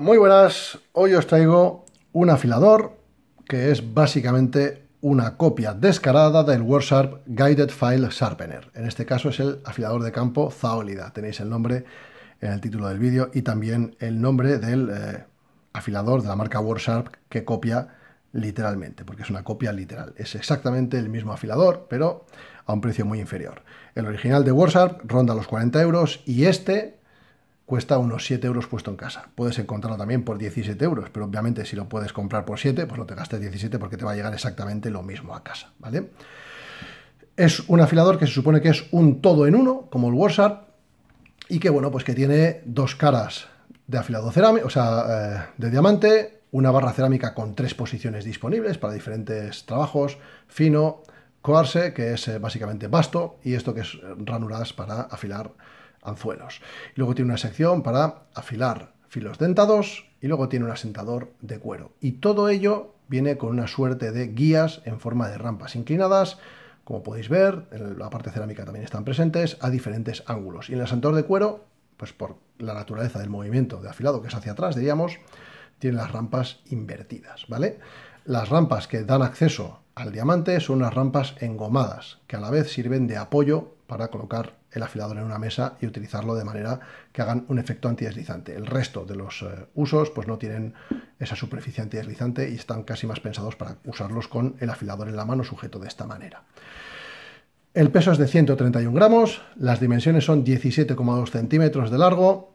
Muy buenas, hoy os traigo un afilador que es básicamente una copia descarada del WordSharp Guided File Sharpener. En este caso es el afilador de campo Zaolida. Tenéis el nombre en el título del vídeo y también el nombre del eh, afilador de la marca WordSharp que copia literalmente, porque es una copia literal. Es exactamente el mismo afilador, pero a un precio muy inferior. El original de WordSharp ronda los 40 euros y este cuesta unos 7 euros puesto en casa. Puedes encontrarlo también por 17 euros, pero obviamente si lo puedes comprar por 7, pues no te gastes 17 porque te va a llegar exactamente lo mismo a casa, ¿vale? Es un afilador que se supone que es un todo en uno, como el WhatsApp, y que bueno, pues que tiene dos caras de afilado sea, eh, de diamante, una barra cerámica con tres posiciones disponibles para diferentes trabajos, fino, coarse, que es eh, básicamente basto, y esto que es eh, ranuras para afilar y Luego tiene una sección para afilar filos dentados y luego tiene un asentador de cuero. Y todo ello viene con una suerte de guías en forma de rampas inclinadas, como podéis ver, en la parte cerámica también están presentes, a diferentes ángulos. Y en el asentador de cuero, pues por la naturaleza del movimiento de afilado, que es hacia atrás, diríamos, tiene las rampas invertidas, ¿vale? Las rampas que dan acceso al diamante son unas rampas engomadas, que a la vez sirven de apoyo para colocar el afilador en una mesa y utilizarlo de manera que hagan un efecto antideslizante. El resto de los eh, usos pues no tienen esa superficie antideslizante y están casi más pensados para usarlos con el afilador en la mano sujeto de esta manera. El peso es de 131 gramos, las dimensiones son 17,2 centímetros de largo,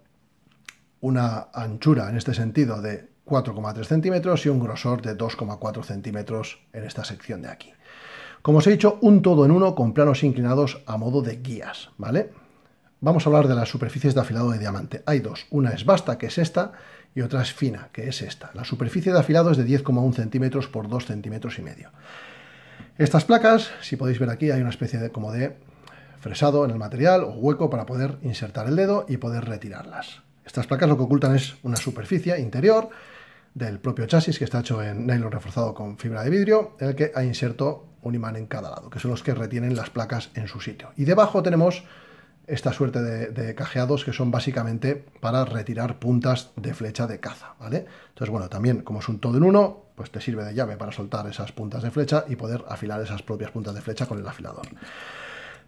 una anchura en este sentido de 4,3 centímetros y un grosor de 2,4 centímetros en esta sección de aquí. Como os he dicho, un todo en uno con planos inclinados a modo de guías, ¿vale? Vamos a hablar de las superficies de afilado de diamante. Hay dos, una es basta, que es esta, y otra es fina, que es esta. La superficie de afilado es de 10,1 centímetros por 2 centímetros y medio. Estas placas, si podéis ver aquí, hay una especie de, como de fresado en el material o hueco para poder insertar el dedo y poder retirarlas. Estas placas lo que ocultan es una superficie interior del propio chasis que está hecho en nylon reforzado con fibra de vidrio, en el que ha inserto un imán en cada lado, que son los que retienen las placas en su sitio. Y debajo tenemos esta suerte de, cajeados que son básicamente para retirar puntas de flecha de caza, ¿vale? Entonces, bueno, también como es un todo en uno, pues te sirve de llave para soltar esas puntas de flecha y poder afilar esas propias puntas de flecha con el afilador.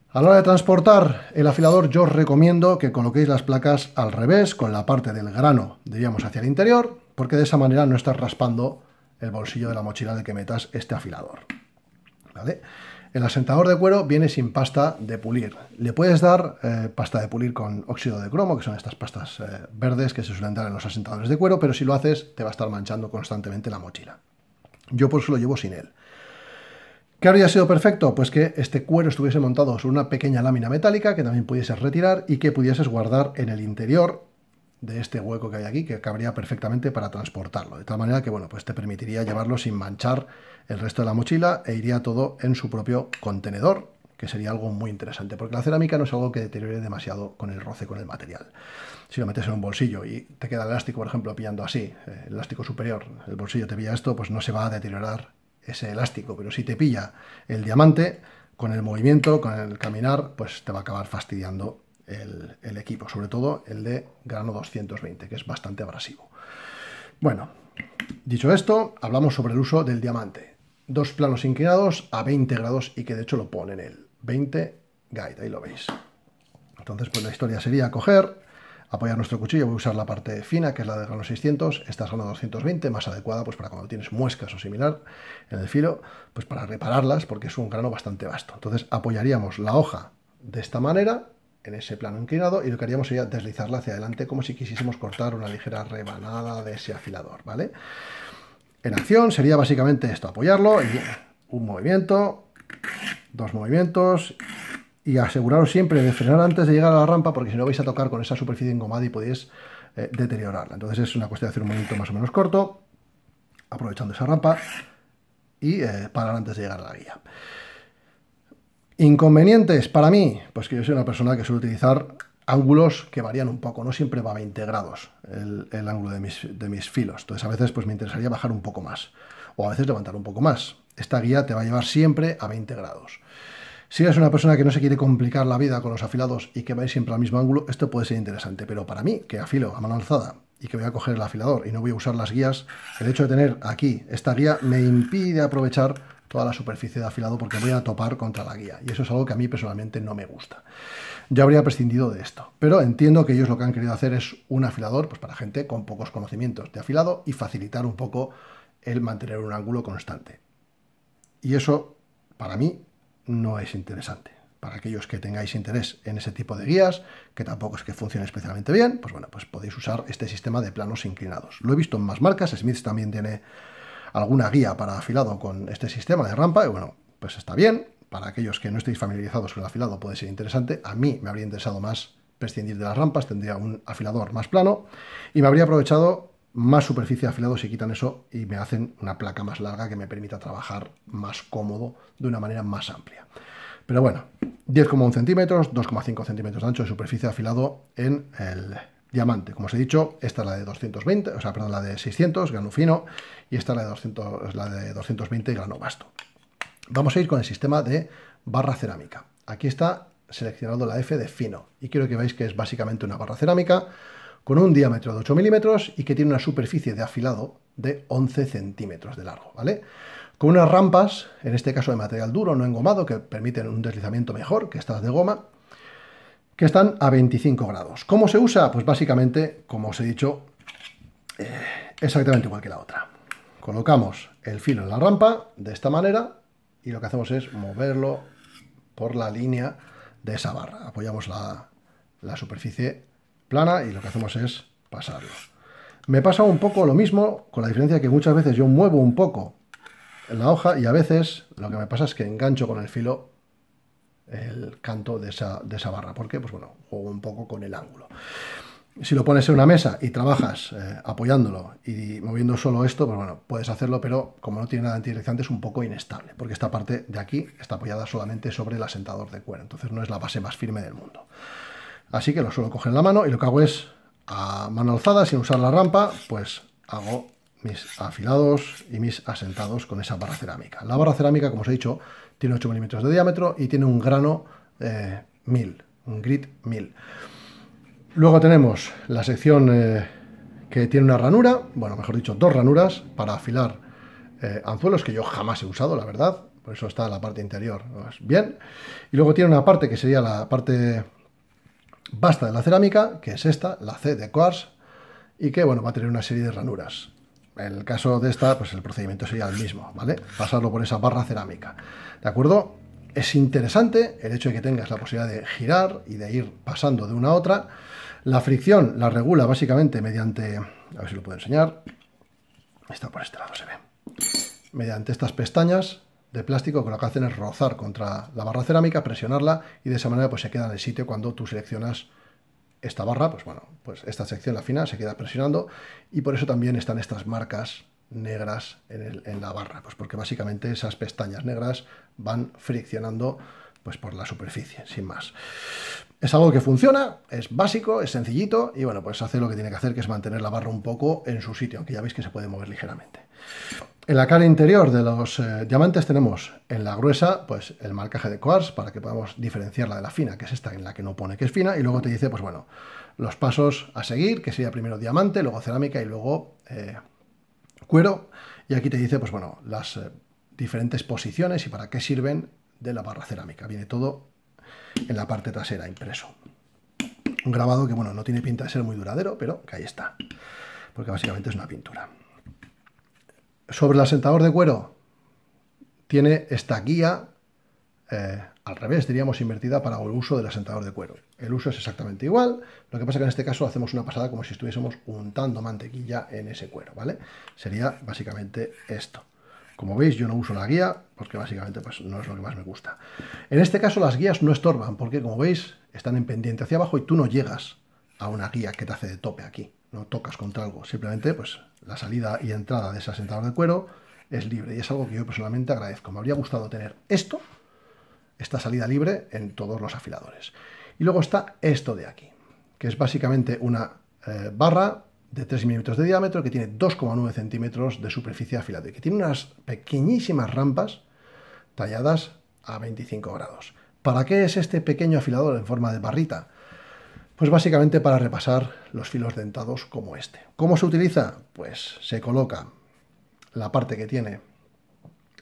A la hora de transportar el afilador, yo os recomiendo que coloquéis las placas al revés, con la parte del grano, diríamos, hacia el interior, porque de esa manera no estás raspando el bolsillo de la mochila de que metas este afilador. El asentador de cuero viene sin pasta de pulir. Le puedes dar eh, pasta de pulir con óxido de cromo, que son estas pastas eh, verdes que se suelen dar en los asentadores de cuero, pero si lo haces te va a estar manchando constantemente la mochila. Yo por eso lo llevo sin él. ¿Qué habría sido perfecto? Pues que este cuero estuviese montado sobre una pequeña lámina metálica que también pudieses retirar y que pudieses guardar en el interior de este hueco que hay aquí, que cabría perfectamente para transportarlo. De tal manera que, bueno, pues te permitiría llevarlo sin manchar el resto de la mochila e iría todo en su propio contenedor, que sería algo muy interesante, porque la cerámica no es algo que deteriore demasiado con el roce con el material. Si lo metes en un bolsillo y te queda elástico, por ejemplo, pillando así, el eh, elástico superior, el bolsillo te pilla esto, pues no se va a deteriorar ese elástico, pero si te pilla el diamante, con el movimiento, con el caminar, pues te va a acabar fastidiando el, equipo, sobre todo el de grano 220, que es bastante abrasivo. Bueno, dicho esto, hablamos sobre el uso del diamante. Dos planos inclinados a 20 grados y que de hecho lo pone en el 20 guide, ahí lo veis. Entonces, pues la historia sería coger, apoyar nuestro cuchillo, voy a usar la parte fina, que es la de grano 600, esta es grano 220, más adecuada pues para cuando tienes muescas o similar en el filo, pues para repararlas, porque es un grano bastante vasto. Entonces, apoyaríamos la hoja de esta manera, en ese plano inclinado y lo que haríamos sería deslizarla hacia adelante como si quisiésemos cortar una ligera rebanada de ese afilador, ¿vale? En acción sería básicamente esto, apoyarlo, y un movimiento, dos movimientos y aseguraros siempre de frenar antes de llegar a la rampa porque si no vais a tocar con esa superficie engomada y podéis eh, deteriorarla. Entonces es una cuestión de hacer un movimiento más o menos corto, aprovechando esa rampa y eh, parar antes de llegar a la guía. Inconvenientes para mí, pues que yo soy una persona que suele utilizar ángulos que varían un poco, no siempre va a 20 grados el, ángulo de mis, filos, entonces a veces pues me interesaría bajar un poco más o a veces levantar un poco más. Esta guía te va a llevar siempre a 20 grados. Si eres una persona que no se quiere complicar la vida con los afilados y que vais siempre al mismo ángulo, esto puede ser interesante, pero para mí, que afilo a mano alzada y que voy a coger el afilador y no voy a usar las guías, el hecho de tener aquí esta guía me impide aprovechar toda la superficie de afilado porque voy a topar contra la guía. Y eso es algo que a mí personalmente no me gusta. Yo habría prescindido de esto. Pero entiendo que ellos lo que han querido hacer es un afilador pues, para gente con pocos conocimientos de afilado y facilitar un poco el mantener un ángulo constante. Y eso, para mí, no es interesante. Para aquellos que tengáis interés en ese tipo de guías, que tampoco es que funcione especialmente bien, pues bueno, pues podéis usar este sistema de planos inclinados. Lo he visto en más marcas, Smith también tiene alguna guía para afilado con este sistema de rampa, y bueno, pues está bien. Para aquellos que no estéis familiarizados con el afilado puede ser interesante. A mí me habría interesado más prescindir de las rampas, tendría un afilador más plano y me habría aprovechado más superficie de afilado si quitan eso y me hacen una placa más larga que me permita trabajar más cómodo de una manera más amplia. Pero bueno, 10,1 centímetros, 2,5 centímetros de ancho de superficie afilado en el diamante. Como os he dicho, esta es la de 220, o sea, perdón, la de 600, grano fino, y esta es la de, 200, la de 220, grano vasto. Vamos a ir con el sistema de barra cerámica. Aquí está seleccionado la F de fino, y quiero que veáis que es básicamente una barra cerámica con un diámetro de 8 milímetros y que tiene una superficie de afilado de 11 centímetros de largo, ¿vale? Con unas rampas, en este caso de material duro, no engomado, que permiten un deslizamiento mejor que estas de goma, que están a 25 grados. ¿Cómo se usa? Pues básicamente, como os he dicho, eh, exactamente igual que la otra. Colocamos el filo en la rampa de esta manera y lo que hacemos es moverlo por la línea de esa barra. Apoyamos la, la superficie plana y lo que hacemos es pasarlo. Me pasa un poco lo mismo, con la diferencia que muchas veces yo muevo un poco la hoja y a veces lo que me pasa es que engancho con el filo el canto de esa, barra. porque, Pues bueno, juego un poco con el ángulo. Si lo pones en una mesa y trabajas eh, apoyándolo y moviendo solo esto, pues bueno, puedes hacerlo, pero como no tiene nada antideslizante es un poco inestable, porque esta parte de aquí está apoyada solamente sobre el asentador de cuero, entonces no es la base más firme del mundo. Así que lo suelo coger en la mano y lo que hago es, a mano alzada, sin usar la rampa, pues hago mis afilados y mis asentados con esa barra cerámica. La barra cerámica, como os he dicho, tiene 8 milímetros de diámetro y tiene un grano eh, 1000, un grit 1000. Luego tenemos la sección eh, que tiene una ranura, bueno, mejor dicho, dos ranuras para afilar eh, anzuelos que yo jamás he usado, la verdad, por eso está la parte interior pues, bien. Y luego tiene una parte que sería la parte basta de la cerámica, que es esta, la C de quartz, y que bueno, va a tener una serie de ranuras. En el caso de esta, pues el procedimiento sería el mismo, ¿vale? Pasarlo por esa barra cerámica, ¿de acuerdo? Es interesante el hecho de que tengas la posibilidad de girar y de ir pasando de una a otra. La fricción la regula básicamente mediante, a ver si lo puedo enseñar, está por este lado, se ve, mediante estas pestañas de plástico que lo que hacen es rozar contra la barra cerámica, presionarla y de esa manera pues se queda en el sitio cuando tú seleccionas esta barra, pues bueno, pues esta sección, la final, se queda presionando y por eso también están estas marcas negras en, la barra, pues porque básicamente esas pestañas negras van friccionando pues por la superficie, sin más. Es algo que funciona, es básico, es sencillito y bueno, pues hace lo que tiene que hacer, que es mantener la barra un poco en su sitio, aunque ya veis que se puede mover ligeramente. En la cara interior de los eh, diamantes tenemos en la gruesa pues el marcaje de quartz para que podamos diferenciarla de la fina, que es esta en la que no pone que es fina, y luego te dice pues bueno los pasos a seguir, que sería primero diamante, luego cerámica y luego eh, cuero. Y aquí te dice pues bueno las eh, diferentes posiciones y para qué sirven de la barra cerámica. Viene todo en la parte trasera impreso. Un grabado que bueno no tiene pinta de ser muy duradero, pero que ahí está, porque básicamente es una pintura sobre el asentador de cuero tiene esta guía eh, al revés, diríamos, invertida para el uso del asentador de cuero. El uso es exactamente igual, lo que pasa que en este caso hacemos una pasada como si estuviésemos untando mantequilla en ese cuero, ¿vale? Sería básicamente esto. Como veis, yo no uso la guía porque básicamente pues, no es lo que más me gusta. En este caso las guías no estorban porque, como veis, están en pendiente hacia abajo y tú no llegas a una guía que te hace de tope aquí no tocas contra algo, simplemente pues la salida y entrada de ese asentador de cuero es libre y es algo que yo personalmente agradezco. Me habría gustado tener esto, esta salida libre en todos los afiladores. Y luego está esto de aquí, que es básicamente una eh, barra de 3 milímetros de diámetro que tiene 2,9 centímetros de superficie afilada y que tiene unas pequeñísimas rampas talladas a 25 grados. ¿Para qué es este pequeño afilador en forma de barrita? Pues básicamente para repasar los filos dentados como este. ¿Cómo se utiliza? Pues se coloca la parte que tiene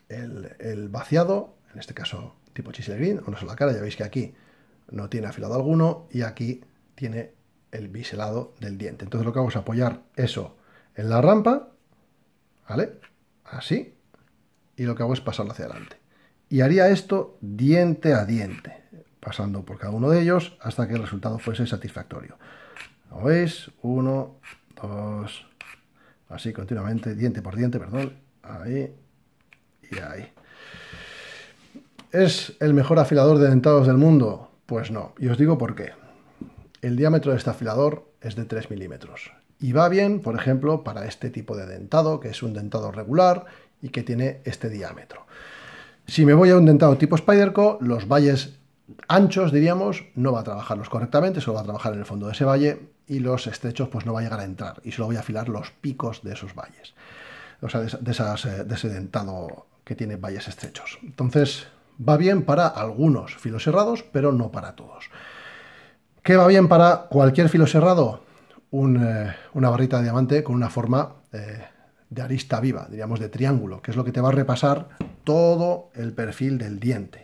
el, vaciado, en este caso tipo chisel green, sé, la cara, ya veis que aquí no tiene afilado alguno y aquí tiene el biselado del diente. Entonces lo que hago es apoyar eso en la rampa, ¿vale? Así, y lo que hago es pasarlo hacia adelante. Y haría esto diente a diente pasando por cada uno de ellos hasta que el resultado fuese satisfactorio. ¿Lo veis? Uno, dos, así continuamente, diente por diente, perdón, ahí y ahí. ¿Es el mejor afilador de dentados del mundo? Pues no, y os digo por qué. El diámetro de este afilador es de 3 milímetros y va bien, por ejemplo, para este tipo de dentado, que es un dentado regular y que tiene este diámetro. Si me voy a un dentado tipo Spyderco, los valles anchos, diríamos, no va a trabajarlos correctamente, solo va a trabajar en el fondo de ese valle y los estrechos pues no va a llegar a entrar y solo voy a afilar los picos de esos valles, o sea, de, eh, ese dentado que tiene valles estrechos. Entonces, va bien para algunos filos cerrados, pero no para todos. ¿Qué va bien para cualquier filo cerrado? Eh, una barrita de diamante con una forma eh, de arista viva, diríamos de triángulo, que es lo que te va a repasar todo el perfil del diente.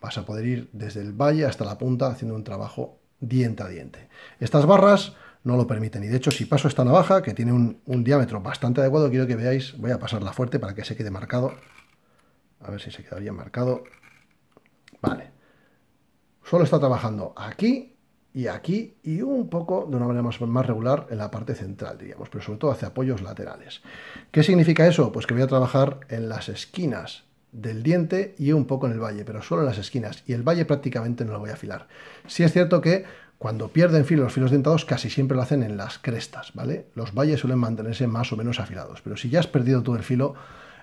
Vas a poder ir desde el valle hasta la punta haciendo un trabajo diente a diente. Estas barras no lo permiten y de hecho si paso esta navaja que tiene un, diámetro bastante adecuado quiero que veáis, voy a pasarla fuerte para que se quede marcado. A ver si se queda bien marcado. Vale. Solo está trabajando aquí y aquí y un poco de una manera más, más, regular en la parte central, diríamos, pero sobre todo hacia apoyos laterales. ¿Qué significa eso? Pues que voy a trabajar en las esquinas del diente y un poco en el valle, pero solo en las esquinas, y el valle prácticamente no lo voy a afilar. si es cierto que cuando pierden filo los filos dentados casi siempre lo hacen en las crestas, ¿vale? Los valles suelen mantenerse más o menos afilados, pero si ya has perdido todo el filo,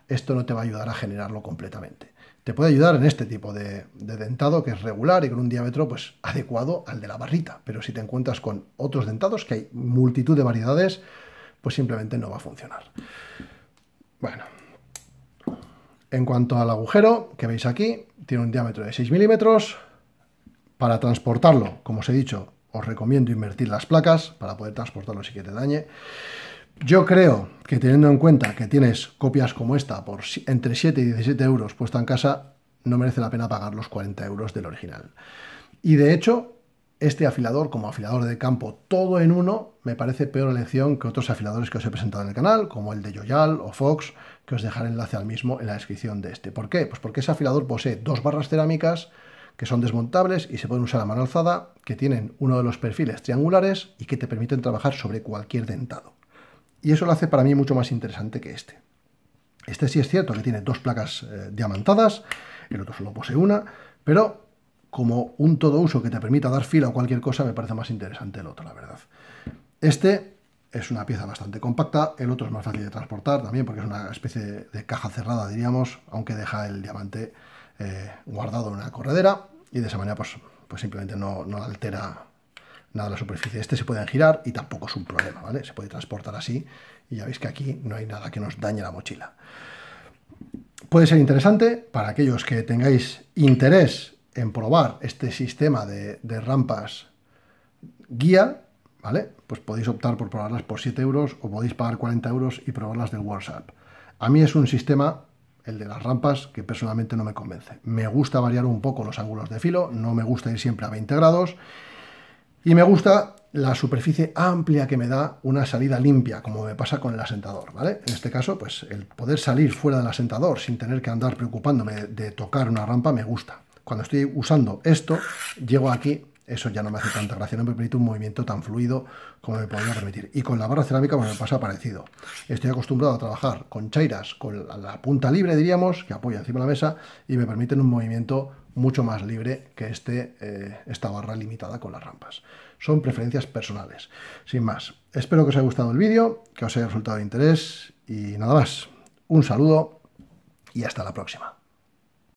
esto no te va a ayudar a generarlo completamente. Te puede ayudar en este tipo de, dentado que es regular y con un diámetro pues, adecuado al de la barrita, pero si te encuentras con otros dentados, que hay multitud de variedades, pues simplemente no va a funcionar. Bueno, en cuanto al agujero, que veis aquí, tiene un diámetro de 6 milímetros. Para transportarlo, como os he dicho, os recomiendo invertir las placas para poder transportarlo si que te dañe. Yo creo que teniendo en cuenta que tienes copias como esta por entre 7 y 17 euros puesta en casa, no merece la pena pagar los 40 euros del original. Y de hecho, este afilador como afilador de campo todo en uno me parece peor elección que otros afiladores que os he presentado en el canal, como el de Joyal o Fox, que os dejaré enlace al mismo en la descripción de este. ¿Por qué? Pues porque ese afilador posee dos barras cerámicas que son desmontables y se pueden usar a mano alzada, que tienen uno de los perfiles triangulares y que te permiten trabajar sobre cualquier dentado. Y eso lo hace para mí mucho más interesante que este. Este sí es cierto que tiene dos placas eh, diamantadas, el otro solo posee una, pero como un todo uso que te permita dar fila a cualquier cosa, me parece más interesante el otro, la verdad. Este es una pieza bastante compacta, el otro es más fácil de transportar también porque es una especie de, caja cerrada, diríamos, aunque deja el diamante eh, guardado en una corredera y de esa manera pues, pues simplemente no, altera nada la superficie. Este se pueden girar y tampoco es un problema, ¿vale? Se puede transportar así y ya veis que aquí no hay nada que nos dañe la mochila. Puede ser interesante para aquellos que tengáis interés en probar este sistema de rampas guía, pues podéis optar por probarlas por 7 euros o podéis pagar 40 euros y probarlas del WhatsApp. A mí es un sistema, el de las rampas, que personalmente no me convence. Me gusta variar un poco los ángulos de filo, no me gusta ir siempre a 20 grados y me gusta la superficie amplia que me da una salida limpia, como me pasa con el asentador, ¿vale? En este caso, pues el poder salir fuera del asentador sin tener que andar preocupándome de tocar una rampa me gusta. Cuando estoy usando esto, llego aquí eso ya no me hace tanta gracia, no me permite un movimiento tan fluido como me podría permitir. Y con la barra cerámica pues, me pasa parecido. Estoy acostumbrado a trabajar con chairas, con la, punta libre, diríamos, que apoya encima de la mesa y me permiten un movimiento mucho más libre que este, eh, esta barra limitada con las rampas. Son preferencias personales. Sin más, espero que os haya gustado el vídeo, que os haya resultado de interés y nada más. Un saludo y hasta la próxima.